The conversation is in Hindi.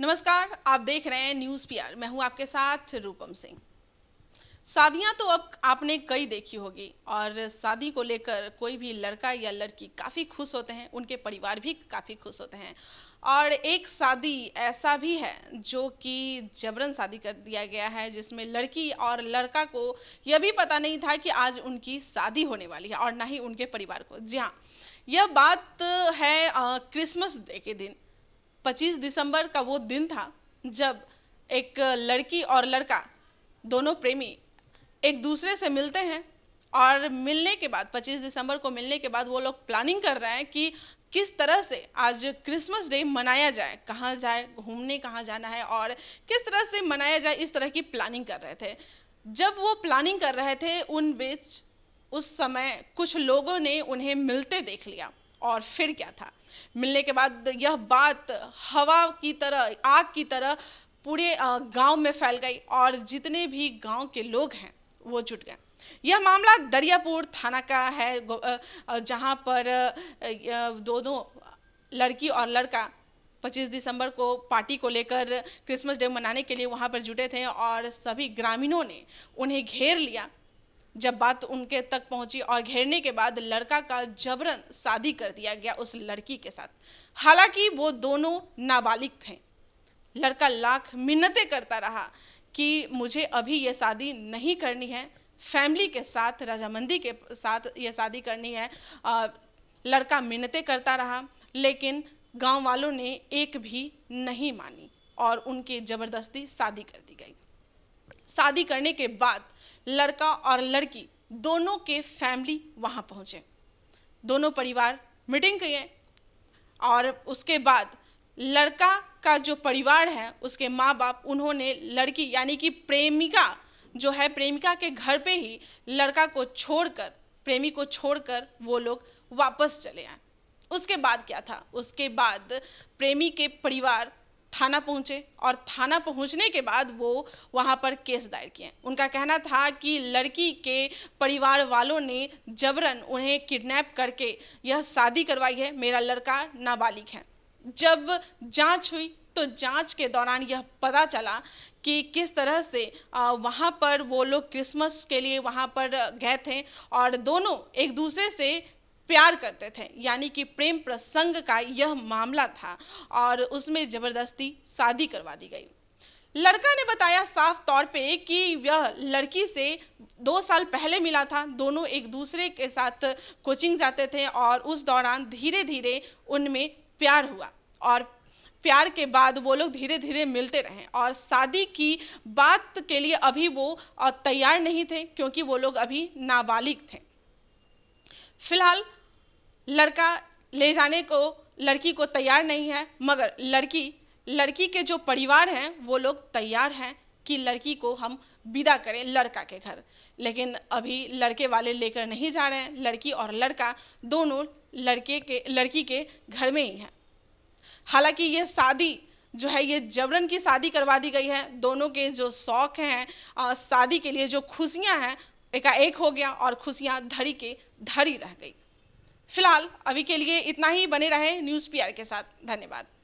नमस्कार आप देख रहे हैं न्यूज़ पीआर मैं हूं आपके साथ रूपम सिंह शादियां तो अब आपने कई देखी होगी और शादी को लेकर कोई भी लड़का या लड़की काफ़ी खुश होते हैं उनके परिवार भी काफ़ी खुश होते हैं और एक शादी ऐसा भी है जो कि जबरन शादी कर दिया गया है जिसमें लड़की और लड़का को यह भी पता नहीं था कि आज उनकी शादी होने वाली है और ना ही उनके परिवार को जी हाँ यह बात है क्रिसमस डे के दिन पच्चीस दिसंबर का वो दिन था जब एक लड़की और लड़का दोनों प्रेमी एक दूसरे से मिलते हैं और मिलने के बाद 25 दिसंबर को मिलने के बाद वो लोग प्लानिंग कर रहे हैं कि किस तरह से आज क्रिसमस डे मनाया जाए कहाँ जाए घूमने कहाँ जाना है और किस तरह से मनाया जाए इस तरह की प्लानिंग कर रहे थे जब वो प्लानिंग कर रहे थे उन बीच उस समय कुछ लोगों ने उन्हें मिलते देख लिया और फिर क्या था मिलने के बाद यह बात हवा की तरह आग की तरह पूरे गांव में फैल गई और जितने भी गांव के लोग हैं वो जुट गए यह मामला दरियापुर थाना का है जहां पर दोनों लड़की और लड़का 25 दिसंबर को पार्टी को लेकर क्रिसमस डे मनाने के लिए वहां पर जुटे थे और सभी ग्रामीणों ने उन्हें घेर लिया जब बात उनके तक पहुंची और घेरने के बाद लड़का का जबरन शादी कर दिया गया उस लड़की के साथ हालांकि वो दोनों नाबालिग थे लड़का लाख मिन्नतें करता रहा कि मुझे अभी ये शादी नहीं करनी है फैमिली के साथ रजामंदी के साथ ये शादी करनी है लड़का मिन्नतें करता रहा लेकिन गांव वालों ने एक भी नहीं मानी और उनकी ज़बरदस्ती शादी कर दी गई शादी करने के बाद लड़का और लड़की दोनों के फैमिली वहाँ पहुँचे दोनों परिवार मीटिंग किए और उसके बाद लड़का का जो परिवार है उसके माँ बाप उन्होंने लड़की यानी कि प्रेमिका जो है प्रेमिका के घर पे ही लड़का को छोड़कर प्रेमी को छोड़कर वो लोग वापस चले आए उसके बाद क्या था उसके बाद प्रेमी के परिवार थाना पहुंचे और थाना पहुंचने के बाद वो वहां पर केस दायर किए उनका कहना था कि लड़की के परिवार वालों ने जबरन उन्हें किडनैप करके यह शादी करवाई है मेरा लड़का नाबालिग है जब जांच हुई तो जांच के दौरान यह पता चला कि किस तरह से वहाँ पर वो लोग क्रिसमस के लिए वहाँ पर गए थे और दोनों एक दूसरे से प्यार करते थे यानी कि प्रेम प्रसंग का यह मामला था और उसमें ज़बरदस्ती शादी करवा दी गई लड़का ने बताया साफ तौर पे कि यह लड़की से दो साल पहले मिला था दोनों एक दूसरे के साथ कोचिंग जाते थे और उस दौरान धीरे धीरे उनमें प्यार हुआ और प्यार के बाद वो लोग धीरे धीरे मिलते रहे और शादी की बात के लिए अभी वो तैयार नहीं थे क्योंकि वो लोग अभी नाबालिग थे फिलहाल लड़का ले जाने को लड़की को तैयार नहीं है मगर लड़की लड़की के जो परिवार हैं वो लोग तैयार हैं कि लड़की को हम विदा करें लड़का के घर लेकिन अभी लड़के वाले लेकर नहीं जा रहे हैं लड़की और लड़का दोनों लड़के के लड़की के घर में ही हैं हालांकि ये शादी जो है ये जबरन की शादी करवा दी गई है दोनों के जो शौक़ हैं शादी के लिए जो खुशियां हैं एकाएक हो गया और खुशियाँ धड़ी के धड़ी रह गई फिलहाल अभी के लिए इतना ही बने रहे न्यूज़ पीआर के साथ धन्यवाद